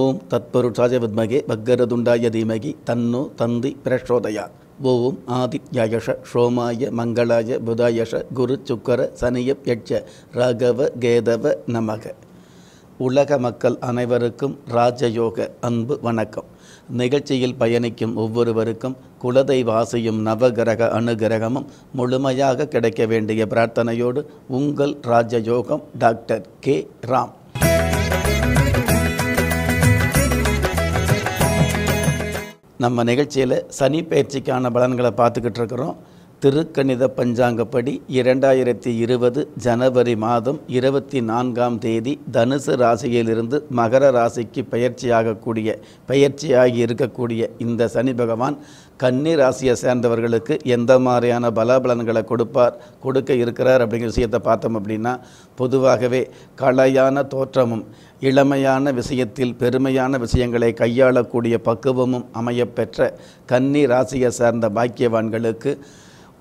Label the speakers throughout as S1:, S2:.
S1: ஓம் தத்பருட் சாஜவித்மகே பக்கரதுண்டாய தீமகி தன்னு தந்தி பிரஷோதயா ஓம் ஆதித்யாயஷ ஷோமாய மங்களாய புதாயஷ குரு சுக்கர சனிய எட்ச ராகவ கேதவ நமக உலக மக்கள் அனைவருக்கும் ராஜயோக அன்பு வணக்கம் நிகழ்ச்சியில் பயணிக்கும் ஒவ்வொருவருக்கும் குலதெய்வ ஆசையும் நவகிரக அனுகிரகமும் முழுமையாக கிடைக்க வேண்டிய பிரார்த்தனையோடு உங்கள் ராஜயோகம் டாக்டர் கே ராம் நம்ம நிகழ்ச்சியில் சனி பயிற்சிக்கான பலன்களை பார்த்துக்கிட்டு இருக்கிறோம் திருக்கணித பஞ்சாங்கப்படி இரண்டாயிரத்தி இருபது ஜனவரி மாதம் இருபத்தி நான்காம் தேதி தனுசு ராசியிலிருந்து மகர ராசிக்கு பயிற்சியாகக்கூடிய பயிற்சியாகி இருக்கக்கூடிய இந்த சனி பகவான் கன்னி ராசியை சேர்ந்தவர்களுக்கு எந்த மாதிரியான பலபலன்களை கொடுப்பார் கொடுக்க இருக்கிறார் அப்படிங்கிற விஷயத்தை பார்த்தோம் அப்படின்னா பொதுவாகவே கலையான தோற்றமும் இளமையான விஷயத்தில் பெருமையான விஷயங்களை கையாளக்கூடிய பக்குவமும் அமையப்பெற்ற கன்னி ராசியை சார்ந்த பாக்கியவான்களுக்கு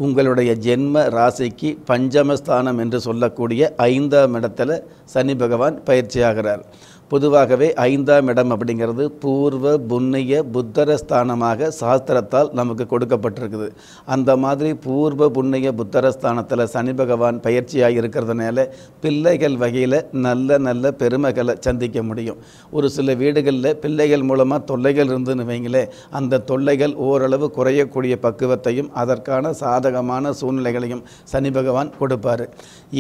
S1: உங்களுடைய ஜென்ம ராசிக்கு பஞ்சமஸ்தானம் என்று சொல்லக்கூடிய ஐந்தாம் இடத்துல சனி பகவான் பயிற்சியாகிறார் பொதுவாகவே ஐந்தாம் இடம் அப்படிங்கிறது பூர்வ புண்ணிய புத்தர ஸ்தானமாக சாஸ்திரத்தால் நமக்கு கொடுக்கப்பட்டிருக்குது அந்த மாதிரி பூர்வ புண்ணிய புத்தர ஸ்தானத்தில் சனி பகவான் பயிற்சியாக இருக்கிறதுனால பிள்ளைகள் வகையில் நல்ல நல்ல பெருமைகளை சந்திக்க முடியும் ஒரு சில வீடுகளில் பிள்ளைகள் மூலமாக தொல்லைகள் இருந்துன்னு வைங்களே அந்த தொல்லைகள் ஓரளவு குறையக்கூடிய பக்குவத்தையும் அதற்கான சாதகமான சூழ்நிலைகளையும் சனி பகவான் கொடுப்பார்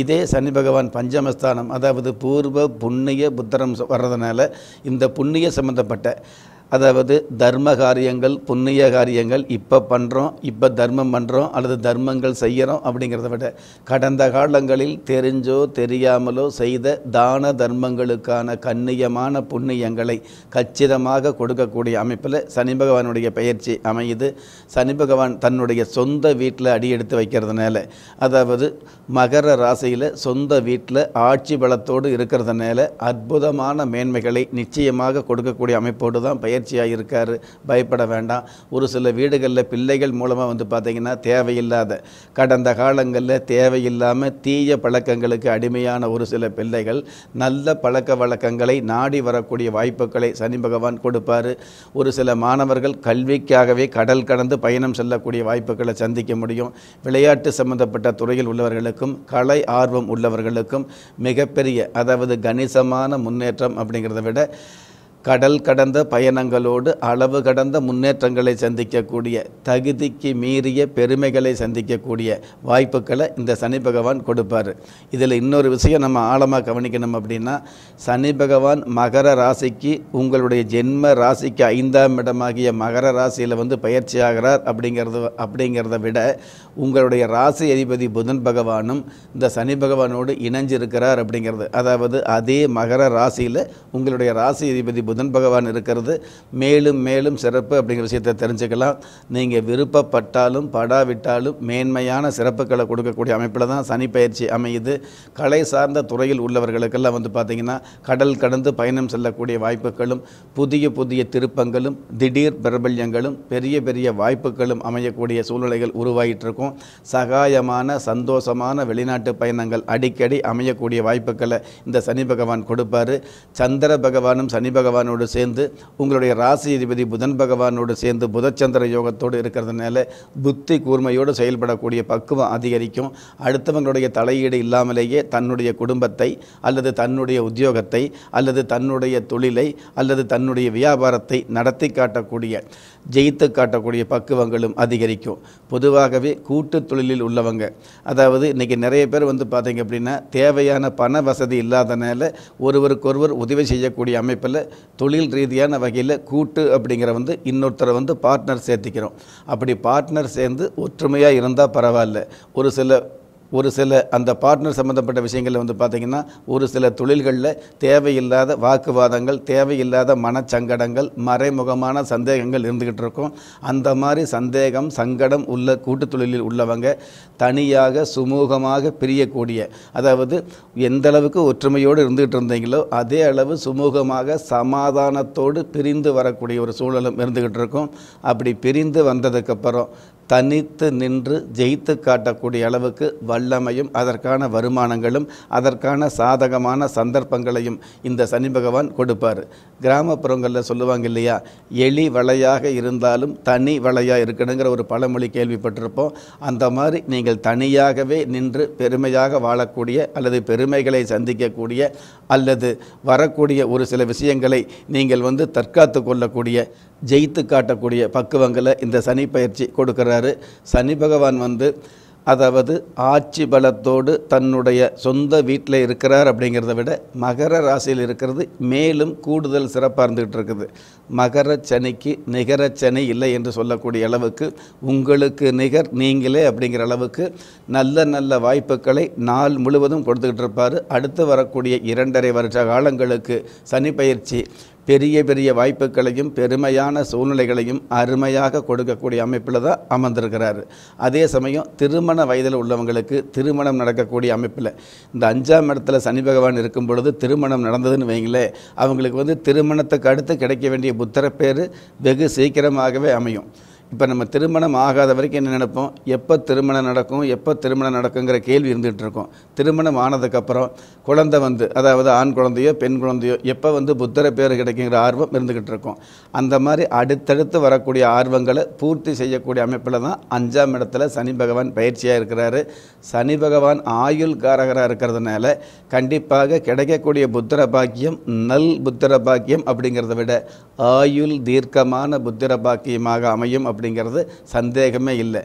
S1: இதே சனி பகவான் பஞ்சமஸ்தானம் அதாவது பூர்வ புண்ணிய புத்தரம் வர வர்றதுனால இந்த புண்ணிய சம்மந்தப்பட்ட அதாவது தர்ம காரியங்கள் புண்ணிய காரியங்கள் இப்போ பண்ணுறோம் இப்போ தர்மம் பண்ணுறோம் அல்லது தர்மங்கள் செய்கிறோம் அப்படிங்கிறத விட கடந்த காலங்களில் தெரிஞ்சோ தெரியாமலோ செய்த தான தர்மங்களுக்கான கண்ணியமான புண்ணியங்களை கச்சிதமாக கொடுக்கக்கூடிய அமைப்பில் சனி பகவானுடைய பயிற்சி அமையுது சனி பகவான் தன்னுடைய சொந்த வீட்டில் அடியெடுத்து வைக்கிறதுனால அதாவது மகர ராசியில் சொந்த வீட்டில் ஆட்சி பலத்தோடு இருக்கிறதுனால அற்புதமான மேன்மைகளை நிச்சயமாக கொடுக்கக்கூடிய அமைப்போடு தான் பயிற்சி முயற்சியாக இருக்கார் பயப்பட வேண்டாம் ஒரு சில வீடுகளில் பிள்ளைகள் மூலமாக வந்து பார்த்திங்கன்னா தேவையில்லாத கடந்த காலங்களில் தேவையில்லாமல் தீய பழக்கங்களுக்கு அடிமையான ஒரு சில பிள்ளைகள் நல்ல பழக்க வழக்கங்களை நாடி வரக்கூடிய வாய்ப்புகளை சனி பகவான் கொடுப்பார் ஒரு சில மாணவர்கள் கல்விக்காகவே கடல் கடந்து பயணம் செல்லக்கூடிய வாய்ப்புகளை சந்திக்க முடியும் விளையாட்டு சம்பந்தப்பட்ட துறையில் உள்ளவர்களுக்கும் கலை ஆர்வம் உள்ளவர்களுக்கும் மிகப்பெரிய அதாவது கணிசமான முன்னேற்றம் அப்படிங்கிறத விட கடல் கடந்த பயணங்களோடு அளவு கடந்த முன்னேற்றங்களை சந்திக்கக்கூடிய தகுதிக்கு மீறிய பெருமைகளை சந்திக்கக்கூடிய வாய்ப்புகளை இந்த சனி பகவான் கொடுப்பார் இதில் இன்னொரு விஷயம் நம்ம ஆழமாக கவனிக்கணும் அப்படின்னா சனி பகவான் மகர ராசிக்கு உங்களுடைய ஜென்ம ராசிக்கு ஐந்தாம் இடமாகிய மகர ராசியில் வந்து பயிற்சி ஆகிறார் அப்படிங்கிறது அப்படிங்கிறத விட உங்களுடைய ராசி அதிபதி புதன் பகவானும் இந்த சனி பகவானோடு இணைஞ்சிருக்கிறார் அப்படிங்கிறது அதாவது அதே மகர ராசியில் உங்களுடைய ராசி அதிபதி புதன் பகவான் இருக்கிறது மேலும் மேலும் சிறப்பு அப்படிங்கிற விஷயத்தை தெரிஞ்சுக்கலாம் நீங்கள் விருப்பப்பட்டாலும் படாவிட்டாலும் மேன்மையான சிறப்புகளை கொடுக்கக்கூடிய அமைப்பில் தான் சனி பயிற்சி அமையுது கலை சார்ந்த துறையில் உள்ளவர்களுக்கெல்லாம் வந்து பார்த்திங்கன்னா கடல் கடந்து பயணம் செல்லக்கூடிய வாய்ப்புகளும் புதிய புதிய திருப்பங்களும் திடீர் பிரபல்யங்களும் பெரிய பெரிய வாய்ப்புகளும் அமையக்கூடிய சூழ்நிலைகள் உருவாகிட்டு இருக்கும் சகாயமான சந்தோஷமான வெளிநாட்டு பயணங்கள் அடிக்கடி அமையக்கூடிய வாய்ப்புகளை இந்த சனி பகவான் கொடுப்பார் சந்திர பகவானும் சனி பகவான் பகவானோடு சேர்ந்து உங்களுடைய ராசி அதிபதி புதன் பகவானோடு சேர்ந்து புதச்சந்திர யோகத்தோடு இருக்கிறதுனால புத்தி கூர்மையோடு செயல்படக்கூடிய பக்குவம் அதிகரிக்கும் அடுத்தவங்களுடைய தலையீடு இல்லாமலேயே தன்னுடைய குடும்பத்தை அல்லது தன்னுடைய உத்தியோகத்தை அல்லது தன்னுடைய தொழிலை அல்லது தன்னுடைய வியாபாரத்தை நடத்தி காட்டக்கூடிய ஜெயித்து காட்டக்கூடிய பக்குவங்களும் அதிகரிக்கும் பொதுவாகவே கூட்டு தொழிலில் உள்ளவங்க அதாவது இன்றைக்கி நிறைய பேர் வந்து பார்த்தீங்க அப்படின்னா தேவையான பண வசதி இல்லாதனால ஒருவருக்கொருவர் உதவி செய்யக்கூடிய அமைப்பில் தொழில் ரீதியான வகையில் கூட்டு அப்படிங்கிற வந்து இன்னொருத்தரை வந்து பார்ட்னர் சேர்த்திக்கிறோம் அப்படி பார்ட்னர் சேர்ந்து ஒற்றுமையாக இருந்தால் பரவாயில்ல ஒரு சில ஒரு சில அந்த பார்ட்னர் சம்மந்தப்பட்ட விஷயங்களில் வந்து பார்த்திங்கன்னா ஒரு சில தொழில்களில் தேவையில்லாத வாக்குவாதங்கள் தேவையில்லாத மனச்சங்கடங்கள் மறைமுகமான சந்தேகங்கள் இருந்துக்கிட்டு இருக்கும் அந்த மாதிரி சந்தேகம் சங்கடம் உள்ள கூட்டு தொழிலில் உள்ளவங்க தனியாக சுமூகமாக பிரியக்கூடிய அதாவது எந்த அளவுக்கு ஒற்றுமையோடு இருந்துகிட்டு இருந்தீங்களோ அதே அளவு சுமூகமாக சமாதானத்தோடு பிரிந்து வரக்கூடிய ஒரு சூழலும் இருந்துக்கிட்டு இருக்கும் அப்படி பிரிந்து வந்ததுக்கப்புறம் தனித்து நின்று ஜெயித்து காட்டக்கூடிய அளவுக்கு வல்லமையும் அதற்கான வருமானங்களும் அதற்கான சாதகமான சந்தர்ப்பங்களையும் இந்த சனி பகவான் கொடுப்பார் கிராமப்புறங்களில் சொல்லுவாங்க இல்லையா எளி வலையாக இருந்தாலும் தனி வலையாக இருக்கணுங்கிற ஒரு பழமொழி கேள்விப்பட்டிருப்போம் அந்த மாதிரி நீங்கள் தனியாகவே நின்று பெருமையாக வாழக்கூடிய அல்லது பெருமைகளை சந்திக்கக்கூடிய அல்லது வரக்கூடிய ஒரு சில விஷயங்களை நீங்கள் வந்து தற்காத்து கொள்ளக்கூடிய ஜெயித்து காட்டக்கூடிய பக்குவங்களை இந்த சனி பயிற்சி கொடுக்குறாரு சனி பகவான் வந்து அதாவது ஆட்சி பலத்தோடு தன்னுடைய சொந்த வீட்டில் இருக்கிறார் அப்படிங்கிறத விட மகர ராசியில் இருக்கிறது மேலும் கூடுதல் சிறப்பாக இருந்துகிட்டு இருக்குது மகர சனிக்கு நிகர சனி இல்லை என்று சொல்லக்கூடிய அளவுக்கு உங்களுக்கு நிகர் நீங்களே அப்படிங்கிற அளவுக்கு நல்ல நல்ல வாய்ப்புகளை நாள் முழுவதும் கொடுத்துக்கிட்டு இருப்பார் அடுத்து வரக்கூடிய இரண்டரை வருஷ காலங்களுக்கு சனி பயிற்சி பெரிய பெரிய வாய்ப்புகளையும் பெருமையான சூழ்நிலைகளையும் அருமையாக கொடுக்கக்கூடிய அமைப்பில் தான் அமர்ந்திருக்கிறார் அதே சமயம் திருமண வயதில் உள்ளவங்களுக்கு திருமணம் நடக்கக்கூடிய அமைப்பில் இந்த அஞ்சாம் இடத்துல சனி பகவான் இருக்கும் பொழுது திருமணம் நடந்ததுன்னு வைங்களேன் அவங்களுக்கு வந்து திருமணத்துக்கு அடுத்து கிடைக்க வேண்டிய புத்தர பேர் வெகு சீக்கிரமாகவே அமையும் இப்போ நம்ம திருமணம் ஆகாத வரைக்கும் என்ன நினைப்போம் எப்போ திருமணம் நடக்கும் எப்போ திருமணம் நடக்குங்கிற கேள்வி இருந்துகிட்டு இருக்கோம் திருமணம் ஆனதுக்கப்புறம் குழந்தை வந்து அதாவது ஆண் குழந்தையோ பெண் குழந்தையோ எப்போ வந்து புத்தரை பேர் கிடைக்குங்கிற ஆர்வம் இருந்துக்கிட்டு இருக்கோம் அந்த மாதிரி அடுத்தடுத்து வரக்கூடிய ஆர்வங்களை பூர்த்தி செய்யக்கூடிய அமைப்பில் தான் அஞ்சாம் இடத்துல சனி பகவான் பயிற்சியாக இருக்கிறாரு சனி பகவான் ஆயுள் காரகராக இருக்கிறதுனால கண்டிப்பாக கிடைக்கக்கூடிய புத்திர பாக்கியம் நல் புத்திர பாக்கியம் அப்படிங்கிறத விட ஆயுள் தீர்க்கமான புத்திர பாக்கியமாக அமையும் அப்படி அப்படிங்கிறது சந்தேகமே இல்லை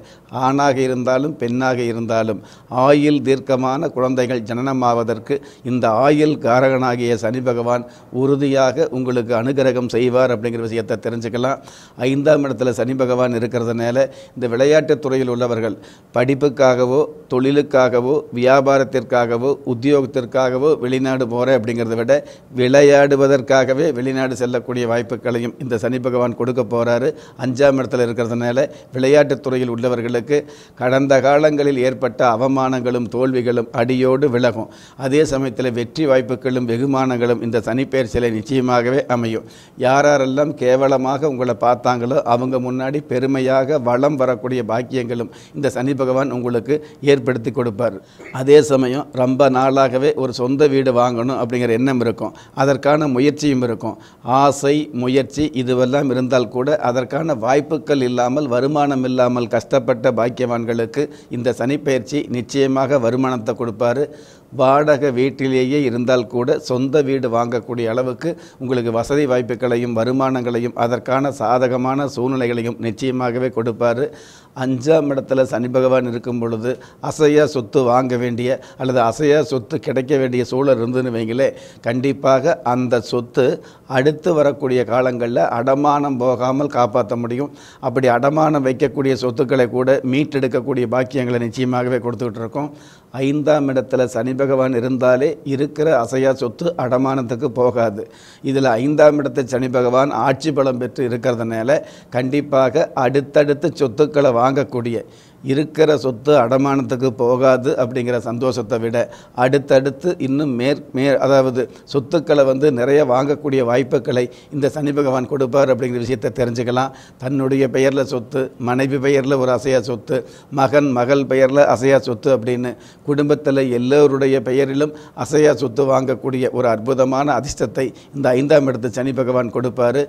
S1: ஆணாக இருந்தாலும் பெண்ணாக இருந்தாலும் ஆயில் தீர்க்கமான குழந்தைகள் ஜனனமாவதற்கு இந்த ஆயில் காரகனாகிய சனி பகவான் உறுதியாக உங்களுக்கு அனுகிரகம் செய்வார் அப்படிங்கிற விஷயத்தை தெரிஞ்சுக்கலாம் ஐந்தாம் இடத்துல சனி பகவான் இருக்கிறதுனால இந்த விளையாட்டுத் துறையில் உள்ளவர்கள் படிப்புக்காகவோ தொழிலுக்காகவோ வியாபாரத்திற்காகவோ உத்தியோகத்திற்காகவோ வெளிநாடு போகிறேன் அப்படிங்கிறத விட விளையாடுவதற்காகவே வெளிநாடு செல்லக்கூடிய வாய்ப்புகளையும் இந்த சனி பகவான் கொடுக்க போகிறாரு அஞ்சாம் இடத்துல இருக்கிற இருக்கிறதுனால விளையாட்டுத் துறையில் உள்ளவர்களுக்கு கடந்த காலங்களில் ஏற்பட்ட அவமானங்களும் தோல்விகளும் அடியோடு விலகும் அதே சமயத்தில் வெற்றி வாய்ப்புகளும் வெகுமானங்களும் இந்த சனிப்பெயர் சிலை நிச்சயமாகவே அமையும் யாரெல்லாம் கேவலமாக உங்களை பார்த்தாங்களோ அவங்க முன்னாடி பெருமையாக வளம் வரக்கூடிய பாக்கியங்களும் இந்த சனி பகவான் உங்களுக்கு ஏற்படுத்தி கொடுப்பார் அதே சமயம் ரொம்ப நாளாகவே ஒரு சொந்த வீடு வாங்கணும் அப்படிங்கிற எண்ணம் இருக்கும் அதற்கான முயற்சியும் இருக்கும் ஆசை முயற்சி இதுவெல்லாம் இருந்தால் கூட அதற்கான வாய்ப்புகள் இல்லை இல்லாமல் வருமானம் இல்லாமல் கஷ்டப்பட்ட பாக்கியவான்களுக்கு இந்த சனிப்பயிற்சி நிச்சயமாக வருமானத்தை கொடுப்பார் வாடகை வீட்டிலேயே இருந்தால் கூட சொந்த வீடு வாங்கக்கூடிய அளவுக்கு உங்களுக்கு வசதி வாய்ப்புகளையும் வருமானங்களையும் அதற்கான சாதகமான சூழ்நிலைகளையும் நிச்சயமாகவே கொடுப்பார் அஞ்சாம் இடத்துல சனி பகவான் இருக்கும் பொழுது அசையா சொத்து வாங்க வேண்டிய அல்லது அசையா சொத்து கிடைக்க வேண்டிய சூழல் இருந்துன்னு வைங்களே கண்டிப்பாக அந்த சொத்து அடுத்து வரக்கூடிய காலங்களில் அடமானம் போகாமல் காப்பாற்ற முடியும் அப்படி அடமானம் வைக்கக்கூடிய சொத்துக்களை கூட மீட்டெடுக்கக்கூடிய பாக்கியங்களை நிச்சயமாகவே கொடுத்துக்கிட்டு இருக்கோம் ஐந்தாம் இடத்துல சனி பகவான் இருந்தாலே இருக்கிற அசையா சொத்து அடமானத்துக்கு போகாது இதில் ஐந்தாம் இடத்தை சனி பகவான் ஆட்சி பலம் பெற்று இருக்கிறதுனால கண்டிப்பாக அடுத்தடுத்து சொத்துக்களை வாங்கக்கூடிய இருக்கிற சொத்து அடமானத்துக்கு போகாது அப்படிங்கிற சந்தோஷத்தை விட அடுத்தடுத்து இன்னும் மேற் மே அதாவது சொத்துக்களை வந்து நிறைய வாங்கக்கூடிய வாய்ப்புகளை இந்த சனி பகவான் கொடுப்பார் அப்படிங்கிற விஷயத்தை தெரிஞ்சுக்கலாம் தன்னுடைய பெயரில் சொத்து மனைவி பெயரில் ஒரு அசையா சொத்து மகன் மகள் பெயரில் அசையா சொத்து அப்படின்னு குடும்பத்தில் எல்லோருடைய பெயரிலும் அசையா சொத்து வாங்கக்கூடிய ஒரு அற்புதமான அதிர்ஷ்டத்தை இந்த ஐந்தாம் இடத்து சனி பகவான் கொடுப்பார்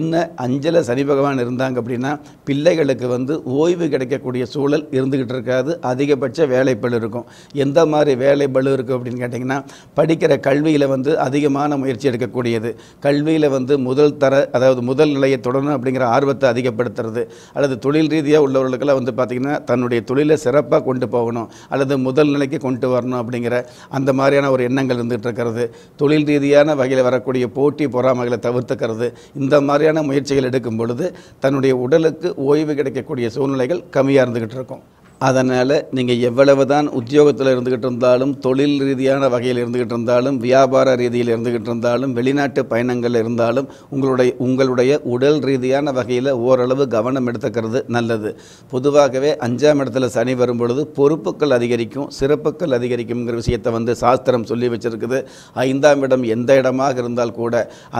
S1: என்ன அஞ்சலை சனி பகவான் இருந்தாங்க அப்படின்னா பிள்ளைகளுக்கு வந்து ஓய்வு கிடைக்கக்கூடிய சூழல் வேலைகள் இருந்துக்கிட்டு இருக்காது அதிகபட்ச வேலைப்பழு இருக்கும் எந்த மாதிரி வேலைப்பழு இருக்கும் அப்படின்னு கேட்டிங்கன்னா படிக்கிற கல்வியில் வந்து அதிகமான முயற்சி எடுக்கக்கூடியது கல்வியில் வந்து முதல் தர அதாவது முதல் நிலையை தொடரணும் அப்படிங்கிற ஆர்வத்தை அதிகப்படுத்துறது அல்லது தொழில் ரீதியாக உள்ளவர்களுக்கெல்லாம் வந்து பார்த்திங்கன்னா தன்னுடைய தொழிலை சிறப்பாக கொண்டு போகணும் அல்லது முதல் நிலைக்கு கொண்டு வரணும் அப்படிங்கிற அந்த மாதிரியான ஒரு எண்ணங்கள் இருந்துகிட்டு இருக்கிறது தொழில் ரீதியான வகையில் வரக்கூடிய போட்டி பொறாமைகளை தவிர்த்துக்கிறது இந்த மாதிரியான முயற்சிகள் எடுக்கும் பொழுது தன்னுடைய உடலுக்கு ஓய்வு கிடைக்கக்கூடிய சூழ்நிலைகள் கம்மியாக இருந்துகிட்டு 工作。அதனால் நீங்கள் எவ்வளவு தான் உத்தியோகத்தில் இருந்துக்கிட்டு இருந்தாலும் தொழில் ரீதியான வகையில் இருந்துக்கிட்டு இருந்தாலும் வியாபார ரீதியில் இருந்துக்கிட்டு இருந்தாலும் வெளிநாட்டு பயணங்கள் இருந்தாலும் உங்களுடைய உங்களுடைய உடல் ரீதியான வகையில் ஓரளவு கவனம் எடுத்துக்கிறது நல்லது பொதுவாகவே அஞ்சாம் இடத்துல சனி வரும் பொழுது பொறுப்புகள் அதிகரிக்கும் சிறப்புகள் அதிகரிக்கும்ங்கிற விஷயத்தை வந்து சாஸ்திரம் சொல்லி வச்சுருக்குது ஐந்தாம் இடம் எந்த இடமாக இருந்தால் கூட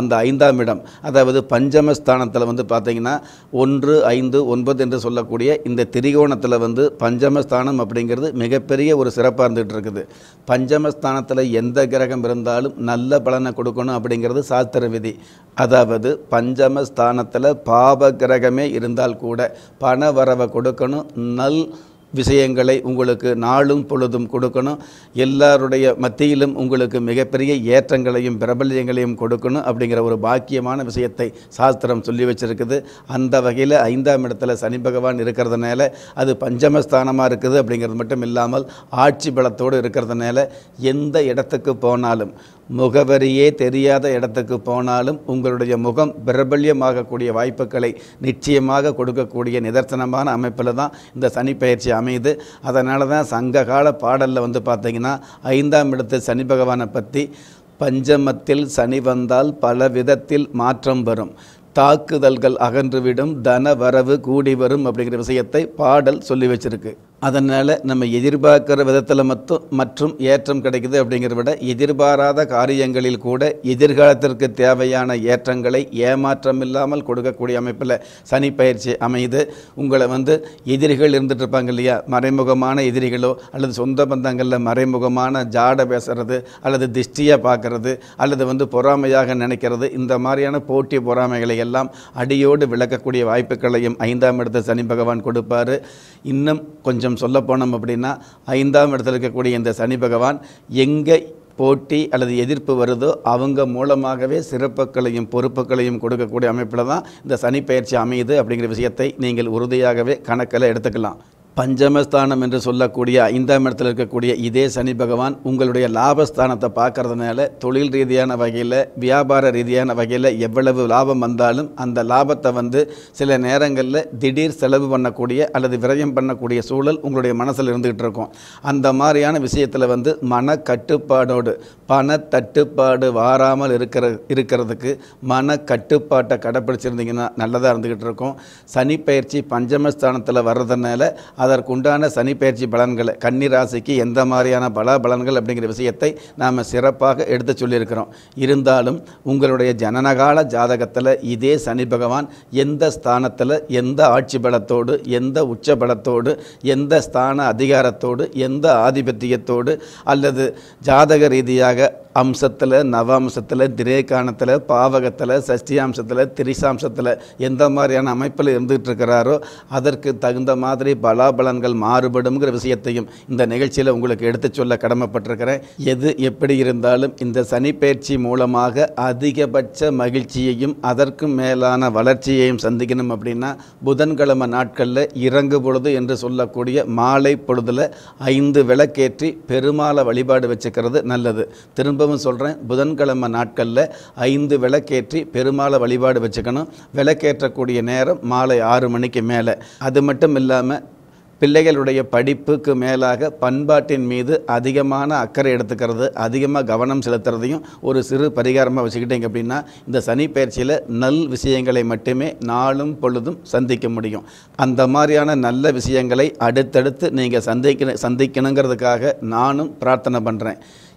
S1: அந்த ஐந்தாம் இடம் அதாவது பஞ்சமஸ்தானத்தில் வந்து பார்த்திங்கன்னா ஒன்று ஐந்து ஒன்பது என்று சொல்லக்கூடிய இந்த திரிகோணத்தில் வந்து பஞ்ச பஞ்சமஸ்தானம் அப்படிங்கிறது மிகப்பெரிய ஒரு சிறப்பாக இருந்துகிட்டு இருக்குது பஞ்சமஸ்தானத்தில் எந்த கிரகம் இருந்தாலும் நல்ல பலனை கொடுக்கணும் அப்படிங்கிறது சாஸ்திர விதி அதாவது பஞ்சமஸ்தானத்தில் பாப கிரகமே இருந்தால் கூட பண வரவை கொடுக்கணும் நல் விஷயங்களை உங்களுக்கு நாளும் பொழுதும் கொடுக்கணும் எல்லாருடைய மத்தியிலும் உங்களுக்கு மிகப்பெரிய ஏற்றங்களையும் பிரபல்யங்களையும் கொடுக்கணும் அப்படிங்கிற ஒரு பாக்கியமான விஷயத்தை சாஸ்திரம் சொல்லி வச்சுருக்குது அந்த வகையில் ஐந்தாம் இடத்துல சனி பகவான் இருக்கிறதுனால அது பஞ்சமஸ்தானமாக இருக்குது அப்படிங்கிறது மட்டும் இல்லாமல் ஆட்சி பலத்தோடு இருக்கிறதுனால எந்த இடத்துக்கு போனாலும் முகவரியே தெரியாத இடத்துக்கு போனாலும் உங்களுடைய முகம் பிரபல்யமாகக்கூடிய வாய்ப்புகளை நிச்சயமாக கொடுக்கக்கூடிய நிதர்சனமான அமைப்பில் தான் இந்த சனி பயிற்சி அமையுது அதனால தான் சங்ககால பாடலில் வந்து பார்த்திங்கன்னா ஐந்தாம் இடத்து சனி பகவானை பற்றி பஞ்சமத்தில் சனி வந்தால் பல விதத்தில் மாற்றம் வரும் தாக்குதல்கள் அகன்றுவிடும் தன வரவு கூடி வரும் அப்படிங்கிற விஷயத்தை பாடல் சொல்லி வச்சிருக்கு அதனால் நம்ம எதிர்பார்க்குற விதத்தில் மட்டும் மற்றும் ஏற்றம் கிடைக்குது அப்படிங்கிறத விட எதிர்பாராத காரியங்களில் கூட எதிர்காலத்திற்கு தேவையான ஏற்றங்களை ஏமாற்றம் இல்லாமல் கொடுக்கக்கூடிய அமைப்பில் சனி பயிற்சி அமைது உங்களை வந்து எதிரிகள் இருந்துகிட்டு இருப்பாங்க இல்லையா மறைமுகமான எதிரிகளோ அல்லது சொந்த பந்தங்களில் மறைமுகமான ஜாட பேசுறது அல்லது திஷ்டியாக பார்க்குறது அல்லது வந்து பொறாமையாக நினைக்கிறது இந்த மாதிரியான போட்டி பொறாமைகளை எல்லாம் அடியோடு விளக்கக்கூடிய வாய்ப்புகளையும் ஐந்தாம் இடத்தை சனி பகவான் கொடுப்பார் இன்னும் கொஞ்சம் சொல்ல போனோம் அப்படின்னா ஐந்தாம் இடத்தில் இருக்கக்கூடிய இந்த சனி பகவான் எங்கே போட்டி அல்லது எதிர்ப்பு வருதோ அவங்க மூலமாகவே சிறப்புகளையும் பொறுப்புகளையும் கொடுக்கக்கூடிய அமைப்பில் தான் இந்த சனி பயிற்சி அமையுது அப்படிங்கிற விஷயத்தை நீங்கள் உறுதியாகவே கணக்கில் எடுத்துக்கலாம் பஞ்சமஸ்தானம் என்று சொல்லக்கூடிய ஐந்தாம் இடத்தில் இருக்கக்கூடிய இதே சனி பகவான் உங்களுடைய லாபஸ்தானத்தை பார்க்கறதுனால தொழில் ரீதியான வகையில் வியாபார ரீதியான வகையில் எவ்வளவு லாபம் வந்தாலும் அந்த லாபத்தை வந்து சில நேரங்களில் திடீர் செலவு பண்ணக்கூடிய அல்லது விரயம் பண்ணக்கூடிய சூழல் உங்களுடைய மனசில் இருந்துக்கிட்டு இருக்கும் அந்த மாதிரியான விஷயத்தில் வந்து மன கட்டுப்பாடோடு பண தட்டுப்பாடு வாராமல் இருக்கிற இருக்கிறதுக்கு மன கட்டுப்பாட்டை கடைப்பிடிச்சிருந்தீங்கன்னா நல்லதாக இருந்துக்கிட்டு இருக்கும் சனி பயிற்சி பஞ்சமஸ்தானத்தில் வர்றதுனால அதற்குண்டான சனி பயிற்சி பலன்களை கன்னிராசிக்கு எந்த மாதிரியான பல பலன்கள் அப்படிங்கிற விஷயத்தை நாம் சிறப்பாக எடுத்து சொல்லியிருக்கிறோம் இருந்தாலும் உங்களுடைய ஜனனகால ஜாதகத்தில் இதே சனி பகவான் எந்த ஸ்தானத்தில் எந்த ஆட்சி பலத்தோடு எந்த உச்ச பலத்தோடு எந்த ஸ்தான அதிகாரத்தோடு எந்த ஆதிபத்தியத்தோடு அல்லது ஜாதக ரீதியாக அம்சத்தில் நவாம்சத்தில் திரேகானத்தில் பாவகத்தில் சஷ்டியாம்சத்தில் திரிசாம்சத்தில் எந்த மாதிரியான அமைப்பில் இருந்துகிட்ருக்கிறாரோ அதற்கு தகுந்த மாதிரி பலாபலன்கள் மாறுபடும்ங்கிற விஷயத்தையும் இந்த நிகழ்ச்சியில் உங்களுக்கு எடுத்து சொல்ல கடமைப்பட்டிருக்கிறேன் எது எப்படி இருந்தாலும் இந்த சனி பயிற்சி மூலமாக அதிகபட்ச மகிழ்ச்சியையும் அதற்கும் மேலான வளர்ச்சியையும் சந்திக்கணும் அப்படின்னா புதன்கிழமை நாட்களில் இறங்கு பொழுது என்று சொல்லக்கூடிய மாலை பொழுதில் ஐந்து விளக்கேற்றி பெருமாளை வழிபாடு வச்சுக்கிறது நல்லது திரும்ப திரும்பவும் சொல்கிறேன் புதன்கிழமை நாட்களில் ஐந்து விளக்கேற்றி பெருமாளை வழிபாடு வச்சுக்கணும் விளக்கேற்றக்கூடிய நேரம் மாலை ஆறு மணிக்கு மேலே அது மட்டும் இல்லாமல் பிள்ளைகளுடைய படிப்புக்கு மேலாக பண்பாட்டின் மீது அதிகமான அக்கறை எடுத்துக்கிறது அதிகமாக கவனம் செலுத்துறதையும் ஒரு சிறு பரிகாரமாக வச்சுக்கிட்டீங்க அப்படின்னா இந்த சனி பயிற்சியில் நல் விஷயங்களை மட்டுமே நாளும் பொழுதும் சந்திக்க முடியும் அந்த மாதிரியான நல்ல விஷயங்களை அடுத்தடுத்து நீங்கள் சந்திக்க சந்திக்கணுங்கிறதுக்காக நானும் பிரார்த்தனை பண்ணுறேன்